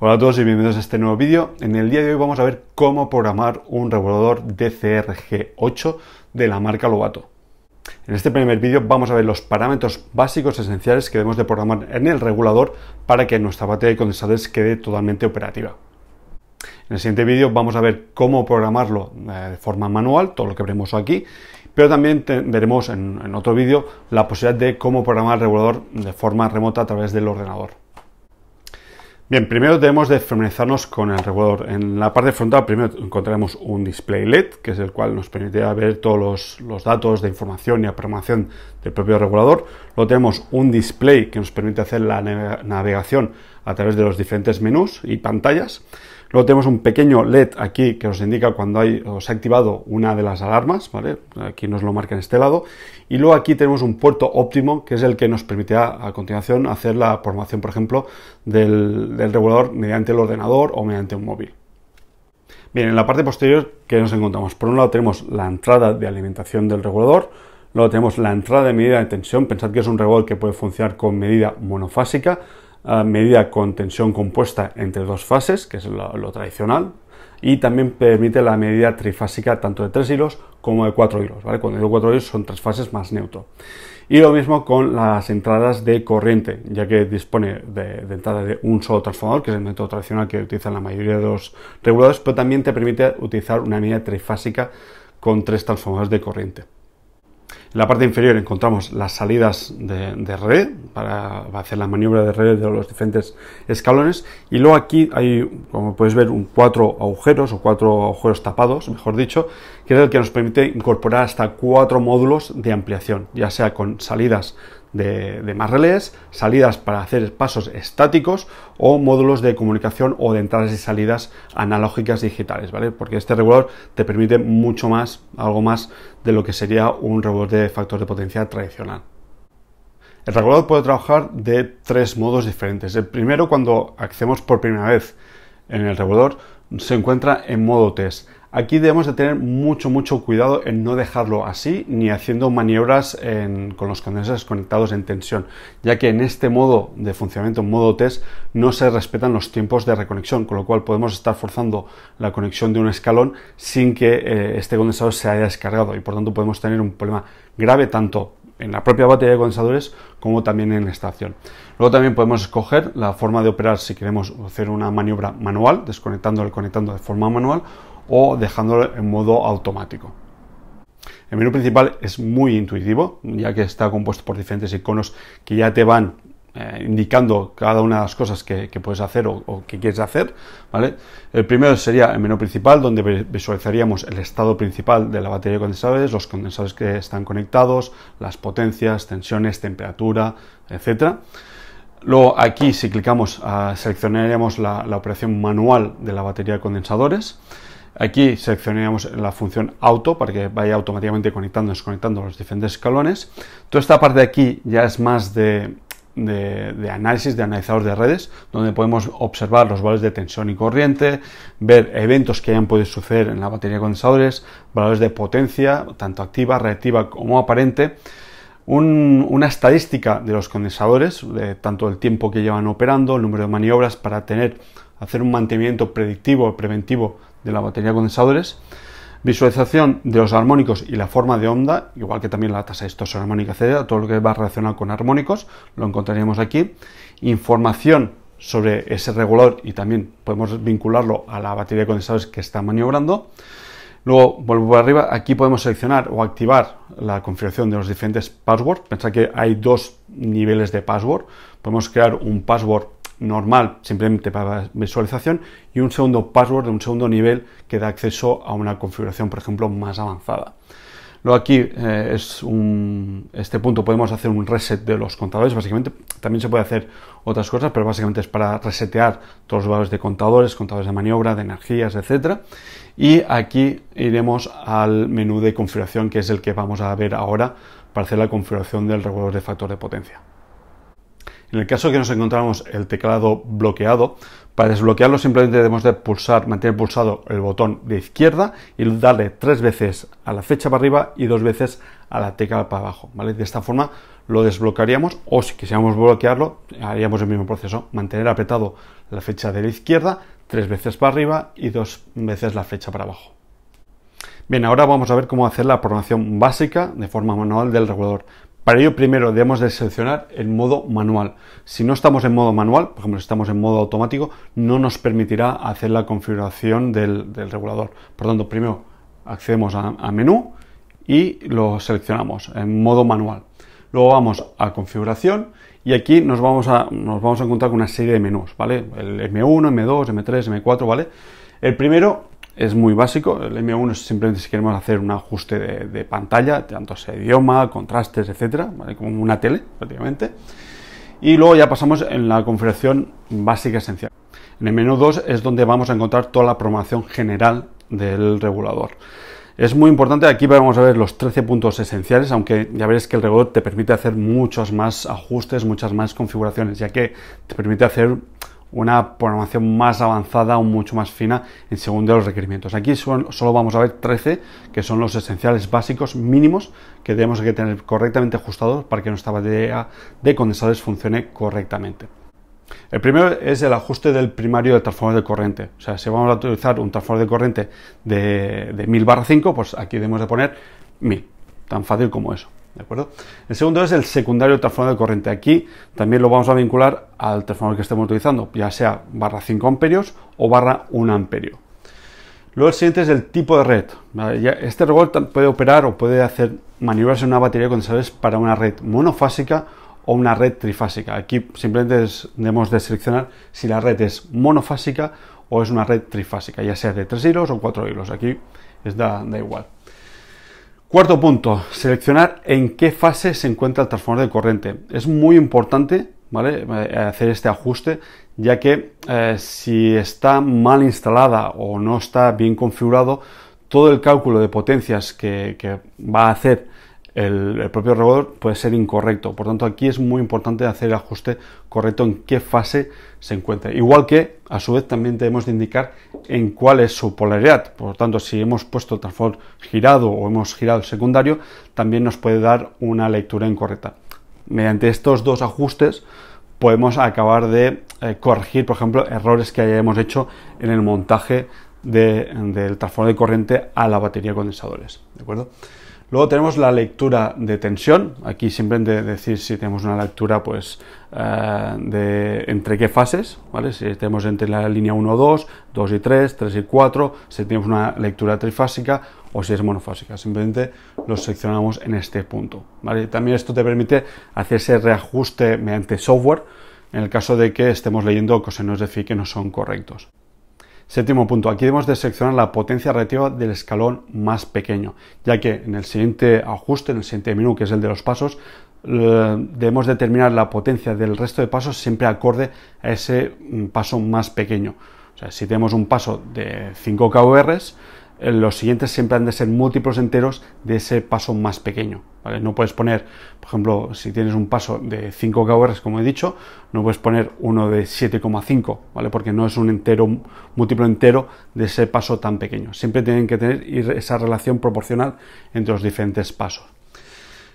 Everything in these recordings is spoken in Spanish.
Hola a todos y bienvenidos a este nuevo vídeo. En el día de hoy vamos a ver cómo programar un regulador DCRG8 de la marca Lobato. En este primer vídeo vamos a ver los parámetros básicos esenciales que debemos de programar en el regulador para que nuestra batería de condensadores quede totalmente operativa. En el siguiente vídeo vamos a ver cómo programarlo eh, de forma manual, todo lo que veremos aquí, pero también veremos en, en otro vídeo la posibilidad de cómo programar el regulador de forma remota a través del ordenador. Bien, primero debemos de familiarizarnos con el regulador. En la parte frontal primero encontraremos un display LED, que es el cual nos permite ver todos los, datos de información y programación del propio regulador. Luego tenemos un display que nos permite hacer la navegación a través de los diferentes menús y pantallas. Luego tenemos un pequeño LED aquí que os indica cuando hay, os ha activado una de las alarmas, ¿vale? Aquí nos lo marca en este lado. Y luego aquí tenemos un puerto óptimo que es el que nos permitirá a continuación hacer la formación, por ejemplo, del, del regulador mediante el ordenador o mediante un móvil. Bien, en la parte posterior, ¿qué nos encontramos? Por un lado tenemos la entrada de alimentación del regulador, luego tenemos la entrada de medida de tensión, pensad que es un regulador que puede funcionar con medida monofásica, medida con tensión compuesta entre dos fases, que es lo, tradicional, y también permite la medida trifásica tanto de tres hilos como de cuatro hilos. ¿vale? Cuando digo cuatro hilos son tres fases más neutro. Y lo mismo con las entradas de corriente, ya que dispone de, de, entrada de un solo transformador, que es el método tradicional que utilizan la mayoría de los reguladores, pero también te permite utilizar una medida trifásica con tres transformadores de corriente. En la parte inferior encontramos las salidas de, red para hacer la maniobra de red de los diferentes escalones. Y luego aquí hay, como puedes ver, cuatro agujeros o cuatro agujeros tapados, mejor dicho, que es el que nos permite incorporar hasta cuatro módulos de ampliación, ya sea con salidas de, más relés, salidas para hacer pasos estáticos o módulos de comunicación o de entradas y salidas analógicas digitales, ¿vale? Porque este regulador te permite mucho más, algo más de lo que sería un regulador de factor de potencia tradicional. El regulador puede trabajar de tres modos diferentes. El primero, cuando accedemos por primera vez en el regulador, se encuentra en modo test. Aquí debemos de tener mucho, mucho cuidado en no dejarlo así ni haciendo maniobras con los condensadores conectados en tensión, ya que en este modo de funcionamiento, en modo test, no se respetan los tiempos de reconexión, con lo cual podemos estar forzando la conexión de un escalón sin que eh, este condensador se haya descargado y por tanto podemos tener un problema grave tanto en la propia batería de condensadores como también en la estación. Luego también podemos escoger la forma de operar si queremos hacer una maniobra manual, desconectando el conectando de forma manual o dejándolo en modo automático. El menú principal es muy intuitivo, ya que está compuesto por diferentes iconos que ya te van eh, indicando cada una de las cosas que, puedes hacer o, que quieres hacer. ¿vale? El primero sería el menú principal, donde visualizaríamos el estado principal de la batería de condensadores, los condensadores que están conectados, las potencias, tensiones, temperatura, etcétera. Luego aquí si clicamos a ah, seleccionaríamos la operación manual de la batería de condensadores. Aquí seleccionaríamos la función auto para que vaya automáticamente conectando y desconectando los diferentes escalones. Toda esta parte de aquí ya es más de, análisis, de analizador de redes, donde podemos observar los valores de tensión y corriente, ver eventos que hayan podido suceder en la batería de condensadores, valores de potencia, tanto activa, reactiva como aparente, una estadística de los condensadores, de tanto el tiempo que llevan operando, el número de maniobras, para tener, hacer un mantenimiento predictivo, preventivo de la batería de condensadores, visualización de los armónicos y la forma de onda, igual que también la tasa de distorsión armónica, etc. Todo lo que va relacionado con armónicos lo encontraríamos aquí. Información sobre ese regulador y también podemos vincularlo a la batería de condensadores que está maniobrando. Luego vuelvo para arriba, aquí podemos seleccionar o activar la configuración de los diferentes passwords. Pensad que hay dos niveles de password. Podemos crear un password normal, simplemente para visualización, y un segundo password de un segundo nivel que da acceso a una configuración, por ejemplo, más avanzada. Luego aquí eh, es un, este punto podemos hacer un reset de los contadores, básicamente también se puede hacer otras cosas, pero básicamente es para resetear todos los valores de contadores, contadores de maniobra, de energías, etc. Y aquí iremos al menú de configuración que es el que vamos a ver ahora para hacer la configuración del regulador de factor de potencia. En el caso que nos encontramos el teclado bloqueado, para desbloquearlo simplemente debemos de pulsar, mantener pulsado el botón de izquierda y darle tres veces a la fecha para arriba y dos veces a la tecla para abajo, ¿vale? De esta forma lo desbloquearíamos o si quisiéramos bloquearlo haríamos el mismo proceso, mantener apretado la fecha de la izquierda, tres veces para arriba y dos veces la fecha para abajo. Bien, ahora vamos a ver cómo hacer la programación básica de forma manual del regulador. Para ello, primero debemos seleccionar el modo manual. Si no estamos en modo manual, por ejemplo, si estamos en modo automático, no nos permitirá hacer la configuración del, regulador. Por lo tanto, primero accedemos a, menú y lo seleccionamos en modo manual. Luego vamos a configuración y aquí nos vamos a, nos vamos a encontrar con una serie de menús, ¿vale? El M1, M2, M3, M4, ¿vale? El primero es muy básico. El M1 es simplemente si queremos hacer un ajuste de, pantalla, tanto sea idioma, contrastes, etcétera, como una tele prácticamente. Y luego ya pasamos en la configuración básica esencial. En el menú 2 es donde vamos a encontrar toda la programación general del regulador. Es muy importante, aquí vamos a ver los 13 puntos esenciales, aunque ya veréis que el regulador te permite hacer muchos más ajustes, muchas más configuraciones, ya que te permite hacer una programación más avanzada o mucho más fina en segundo de los requerimientos. Aquí solo vamos a ver 13, que son los esenciales básicos mínimos que tenemos que tener correctamente ajustados para que nuestra batería de condensadores funcione correctamente. El primero es el ajuste del primario del transformador de corriente. O sea, si vamos a utilizar un transformador de corriente de, de 1000 barra 5, pues aquí debemos de poner 1000. Tan fácil como eso. El segundo es el secundario transformador de corriente. Aquí también lo vamos a vincular al transformador que estemos utilizando, ya sea barra 5 amperios o barra 1 amperio. Luego el siguiente es el tipo de red. Este robot puede operar o puede hacer maniobras en una batería de condensadores para una red monofásica o una red trifásica. Aquí simplemente debemos de seleccionar si la red es monofásica o es una red trifásica, ya sea de 3 hilos o 4 hilos. Aquí es da, da igual. Cuarto punto, seleccionar en qué fase se encuentra el transformador de corriente. Es muy importante ¿vale? Eh, hacer este ajuste, ya que eh, si está mal instalada o no está bien configurado, todo el cálculo de potencias que va a hacer el, propio rotor puede ser incorrecto. Por tanto, aquí es muy importante hacer el ajuste correcto en qué fase se encuentra. Igual que, a su vez, también tenemos de indicar en cuál es su polaridad. Por tanto, si hemos puesto el transformador girado o hemos girado el secundario, también nos puede dar una lectura incorrecta. Mediante estos dos ajustes podemos acabar de eh, corregir, por ejemplo, errores que hayamos hecho en el montaje del transformador de corriente a la batería de condensadores. ¿De acuerdo? Luego tenemos la lectura de tensión. Aquí simplemente decir si tenemos una lectura pues, eh, de entre qué fases, Si tenemos entre la línea 1 2, 2 y 3, 3 y 4, si tenemos una lectura trifásica o si es monofásica. Simplemente lo seleccionamos en este punto, También esto te permite hacer ese reajuste mediante software en el caso de que estemos leyendo cosas de phi que no son correctos. Séptimo punto, aquí debemos de seleccionar la potencia relativa del escalón más pequeño, ya que en el siguiente ajuste, en el siguiente menú, que es el de los pasos, eh, debemos determinar la potencia del resto de pasos siempre acorde a ese mm, paso más pequeño. O sea, si tenemos un paso de 5 kVrs, eh, los siguientes siempre han de ser múltiplos enteros de ese paso más pequeño. No puedes poner, por ejemplo, si tienes un paso de 5 kW, como he dicho, no puedes poner uno de 7,5, ¿vale? porque no es un entero, múltiplo entero de ese paso tan pequeño. Siempre tienen que tener esa relación proporcional entre los diferentes pasos.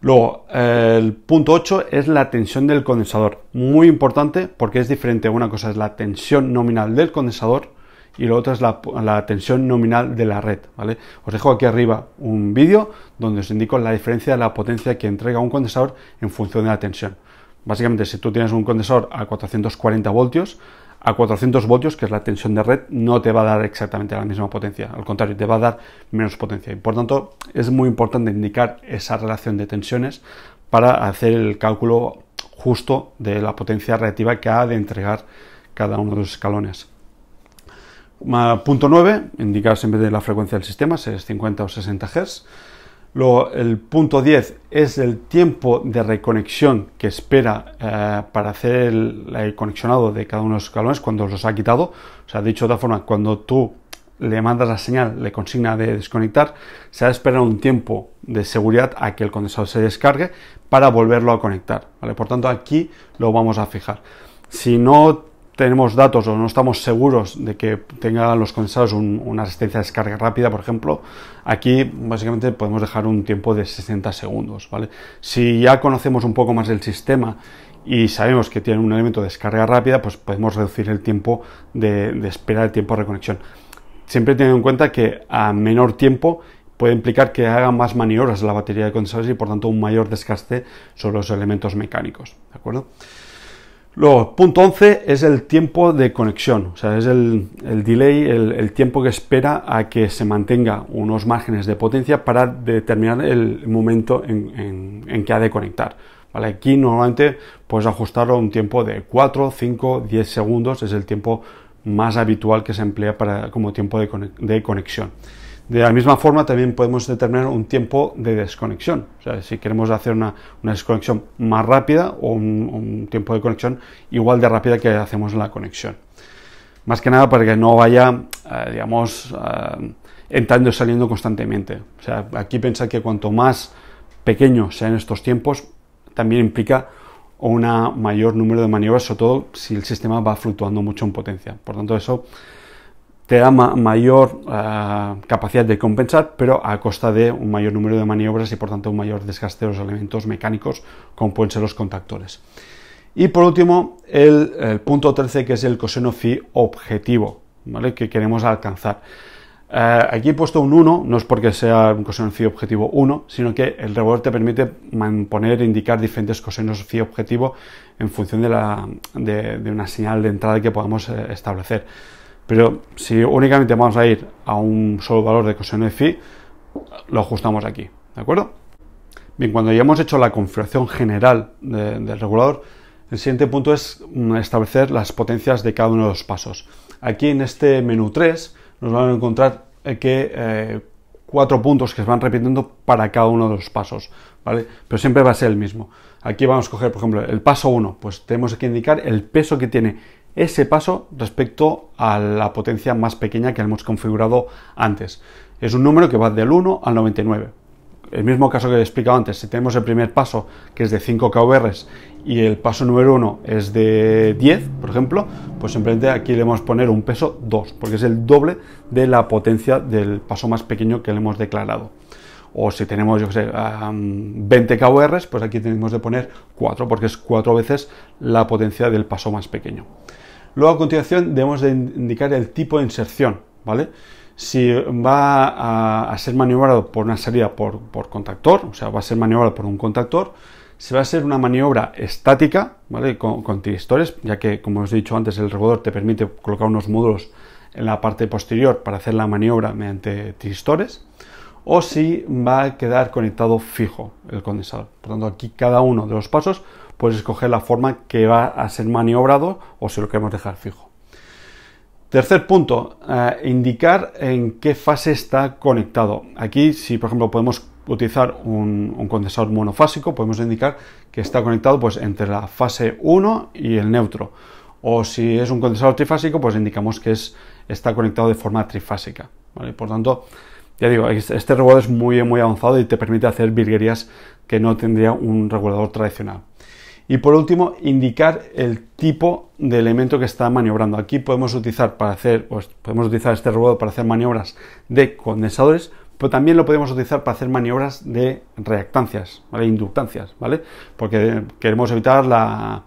Luego, el punto 8 es la tensión del condensador. Muy importante porque es diferente. Una cosa es la tensión nominal del condensador y la otra es la, tensión nominal de la red. ¿vale? Os dejo aquí arriba un vídeo donde os indico la diferencia de la potencia que entrega un condensador en función de la tensión. Básicamente, si tú tienes un condensador a 440 voltios, a 400 voltios, que es la tensión de red, no te va a dar exactamente la misma potencia. Al contrario, te va a dar menos potencia. Y por tanto, es muy importante indicar esa relación de tensiones para hacer el cálculo justo de la potencia reactiva que ha de entregar cada uno de los escalones. Punto 9, en vez de la frecuencia del sistema, si es 50 o 60 Hz. Luego, el punto 10 es el tiempo de reconexión que espera eh, para hacer el, conexionado de cada uno de los escalones cuando los ha quitado. O sea, dicho de otra forma, cuando tú le mandas la señal, le consigna de desconectar, se ha esperado esperar un tiempo de seguridad a que el condensador se descargue para volverlo a conectar. ¿vale? Por tanto, aquí lo vamos a fijar. Si no tenemos datos o no estamos seguros de que tengan los condensados una resistencia de descarga rápida, por ejemplo, aquí básicamente podemos dejar un tiempo de 60 segundos. ¿vale? Si ya conocemos un poco más del sistema y sabemos que tiene un elemento de descarga rápida, pues podemos reducir el tiempo de, espera, el tiempo de reconexión. Siempre teniendo en cuenta que a menor tiempo puede implicar que haga más maniobras la batería de condensadores y por tanto un mayor desgaste sobre los elementos mecánicos. ¿De acuerdo? Luego, punto 11 es el tiempo de conexión, o sea, es el, delay, el, tiempo que espera a que se mantenga unos márgenes de potencia para determinar el momento en, que ha de conectar. Aquí normalmente puedes ajustarlo a un tiempo de 4, 5, 10 segundos, es el tiempo más habitual que se emplea para, como tiempo de, conexión. De la misma forma, también podemos determinar un tiempo de desconexión. O sea, si queremos hacer una, desconexión más rápida o un, tiempo de conexión igual de rápida que hacemos la conexión. Más que nada para que no vaya, eh, digamos, eh, entrando y saliendo constantemente. O sea, aquí pensar que cuanto más pequeños sean estos tiempos, también implica un mayor número de maniobras, sobre todo si el sistema va fluctuando mucho en potencia. Por tanto, eso te da mayor eh, capacidad de compensar, pero a costa de un mayor número de maniobras y por tanto un mayor desgaste de los elementos mecánicos como pueden ser los contactores. Y por último, el, punto 13 que es el coseno phi objetivo, que queremos alcanzar. Eh, aquí he puesto un 1, no es porque sea un coseno phi objetivo 1, sino que el revolver te permite poner e indicar diferentes cosenos phi objetivo en función de, una señal de entrada que podamos eh, establecer. Pero si únicamente vamos a ir a un solo valor de coseno de phi, lo ajustamos aquí, ¿de acuerdo? Bien, cuando ya hemos hecho la configuración general del regulador, el siguiente punto es mm, establecer las potencias de cada uno de los pasos. Aquí en este menú 3 nos van a encontrar eh, que eh, cuatro puntos que se van repitiendo para cada uno de los pasos, ¿vale? Pero siempre va a ser el mismo. Aquí vamos a coger, por ejemplo, el paso 1, pues tenemos que indicar el peso que tiene ese paso respecto a la potencia más pequeña que hemos configurado antes. Es un número que va del 1 al 99. El mismo caso que he explicado antes, si tenemos el primer paso que es de 5 KVRs y el paso número 1 es de 10, por ejemplo, pues simplemente aquí le vamos a poner un peso 2, porque es el doble de la potencia del paso más pequeño que le hemos declarado o si tenemos, yo sé, 20 KVRs, pues aquí tenemos que poner 4, porque es 4 veces la potencia del paso más pequeño. Luego a continuación debemos de indicar el tipo de inserción, ¿vale? Si va a, ser maniobrado por una salida por, por, contactor, o sea, va a ser maniobrado por un contactor, se va a ser una maniobra estática, ¿vale? Con, tristores, ya que, como os he dicho antes, el regulador te permite colocar unos módulos en la parte posterior para hacer la maniobra mediante tristores o si va a quedar conectado fijo el condensador. Por tanto, aquí cada uno de los pasos puedes escoger la forma que va a ser maniobrado o si lo queremos dejar fijo. Tercer punto, eh, indicar en qué fase está conectado. Aquí, si por ejemplo podemos utilizar un, condensador monofásico, podemos indicar que está conectado pues, entre la fase 1 y el neutro. O si es un condensador trifásico, pues indicamos que es, está conectado de forma trifásica. Por tanto, ya digo, este regulador es muy, muy avanzado y te permite hacer virguerías que no tendría un regulador tradicional. Y por último, indicar el tipo de elemento que está maniobrando. Aquí podemos utilizar, para hacer, pues, podemos utilizar este regulador para hacer maniobras de condensadores, pero también lo podemos utilizar para hacer maniobras de reactancias, de inductancias, ¿vale? Porque queremos evitar la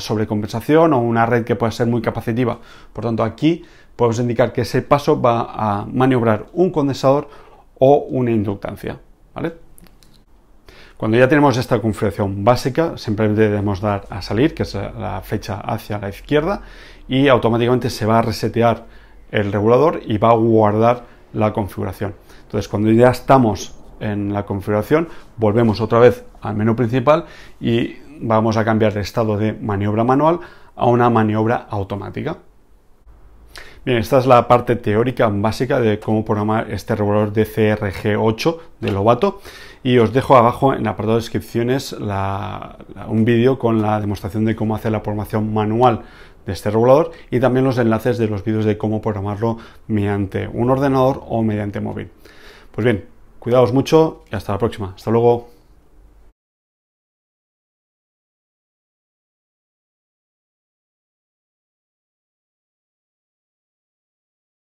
sobrecompensación o una red que pueda ser muy capacitiva. Por tanto, aquí podemos indicar que ese paso va a maniobrar un condensador o una inductancia. ¿vale? Cuando ya tenemos esta configuración básica, simplemente debemos dar a salir, que es la fecha hacia la izquierda, y automáticamente se va a resetear el regulador y va a guardar la configuración. Entonces, cuando ya estamos en la configuración, volvemos otra vez al menú principal y vamos a cambiar de estado de maniobra manual a una maniobra automática. Bien, esta es la parte teórica básica de cómo programar este regulador DCRG8 de Lobato y os dejo abajo en el apartado de descripciones un vídeo con la demostración de cómo hacer la programación manual de este regulador y también los enlaces de los vídeos de cómo programarlo mediante un ordenador o mediante móvil. Pues bien, cuidaos mucho y hasta la próxima. Hasta luego.